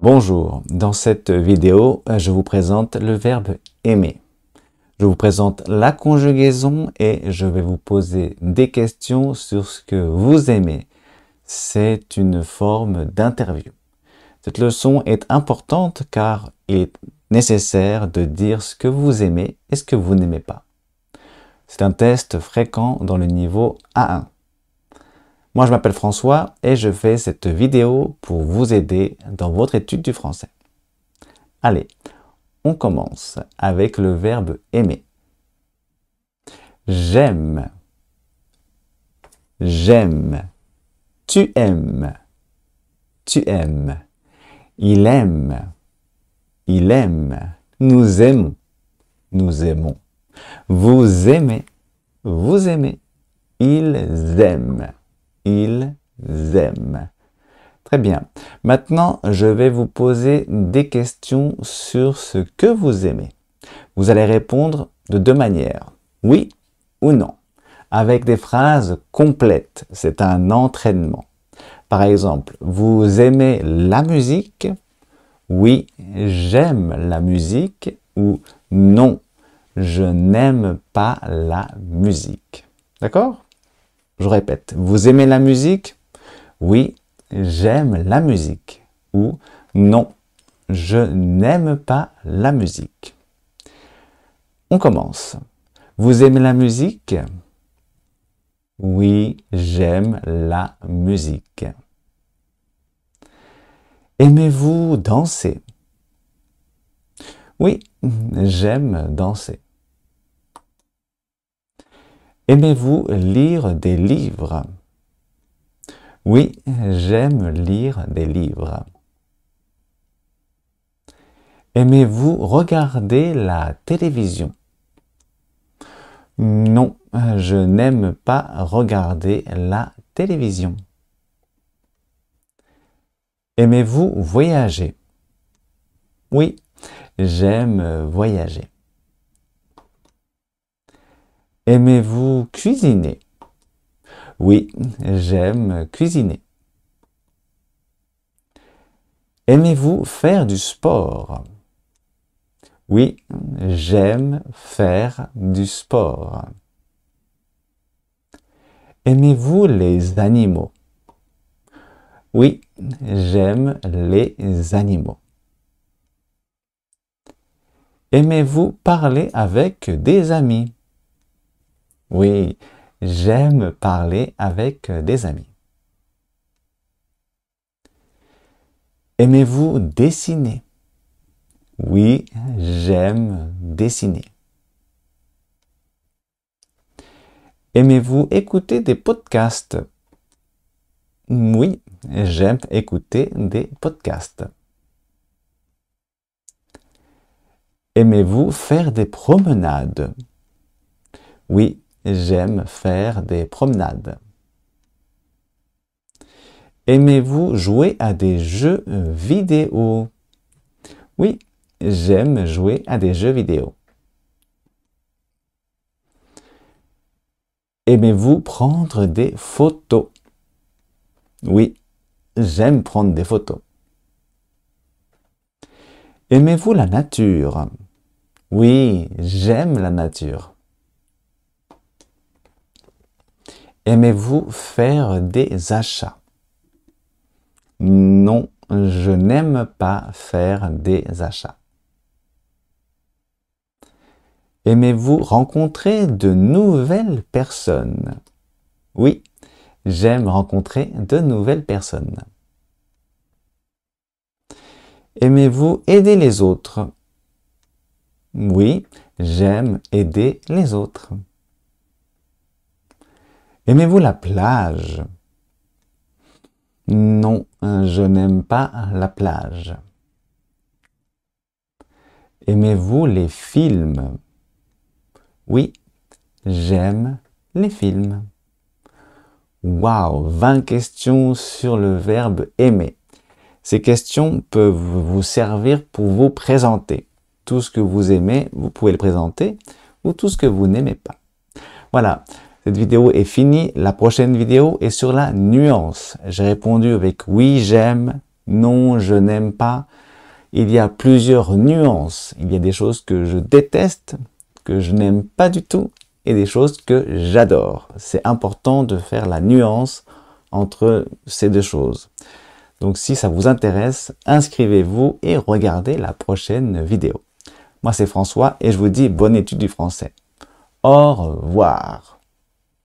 Bonjour, dans cette vidéo, je vous présente le verbe aimer. Je vous présente la conjugaison et je vais vous poser des questions sur ce que vous aimez. C'est une forme d'interview. Cette leçon est importante car il est nécessaire de dire ce que vous aimez et ce que vous n'aimez pas. C'est un test fréquent dans le niveau A1. Moi, je m'appelle François et je fais cette vidéo pour vous aider dans votre étude du français. Allez, on commence avec le verbe aimer. J'aime. J'aime. Tu aimes. Tu aimes. Il aime. Il aime. Nous aimons. Nous aimons. Vous aimez. Vous aimez. Ils aiment ils aiment. Très bien. Maintenant, je vais vous poser des questions sur ce que vous aimez. Vous allez répondre de deux manières, oui ou non, avec des phrases complètes. C'est un entraînement. Par exemple, vous aimez la musique Oui, j'aime la musique ou non, je n'aime pas la musique. D'accord je répète, vous aimez la musique Oui, j'aime la musique. Ou non, je n'aime pas la musique. On commence. Vous aimez la musique Oui, j'aime la musique. Aimez-vous danser Oui, j'aime danser. Aimez-vous lire des livres Oui, j'aime lire des livres. Aimez-vous regarder la télévision Non, je n'aime pas regarder la télévision. Aimez-vous voyager Oui, j'aime voyager. Aimez-vous cuisiner Oui, j'aime cuisiner. Aimez-vous faire du sport Oui, j'aime faire du sport. Aimez-vous les animaux Oui, j'aime les animaux. Aimez-vous parler avec des amis oui, j'aime parler avec euh, des amis. Aimez-vous dessiner Oui, j'aime dessiner. Aimez-vous écouter des podcasts Oui, j'aime écouter des podcasts. Aimez-vous faire des promenades Oui, J'aime faire des promenades. Aimez-vous jouer à des jeux vidéo Oui, j'aime jouer à des jeux vidéo. Aimez-vous prendre des photos Oui, j'aime prendre des photos. Aimez-vous la nature Oui, j'aime la nature. Aimez-vous faire des achats Non, je n'aime pas faire des achats. Aimez-vous rencontrer de nouvelles personnes Oui, j'aime rencontrer de nouvelles personnes. Aimez-vous aider les autres Oui, j'aime aider les autres. Aimez-vous la plage Non, hein, je n'aime pas la plage. Aimez-vous les films Oui, j'aime les films. Wow, 20 questions sur le verbe aimer. Ces questions peuvent vous servir pour vous présenter. Tout ce que vous aimez, vous pouvez le présenter, ou tout ce que vous n'aimez pas. Voilà, cette vidéo est finie. La prochaine vidéo est sur la nuance. J'ai répondu avec oui, j'aime, non, je n'aime pas. Il y a plusieurs nuances. Il y a des choses que je déteste, que je n'aime pas du tout, et des choses que j'adore. C'est important de faire la nuance entre ces deux choses. Donc si ça vous intéresse, inscrivez-vous et regardez la prochaine vidéo. Moi c'est François et je vous dis bonne étude du français. Au revoir.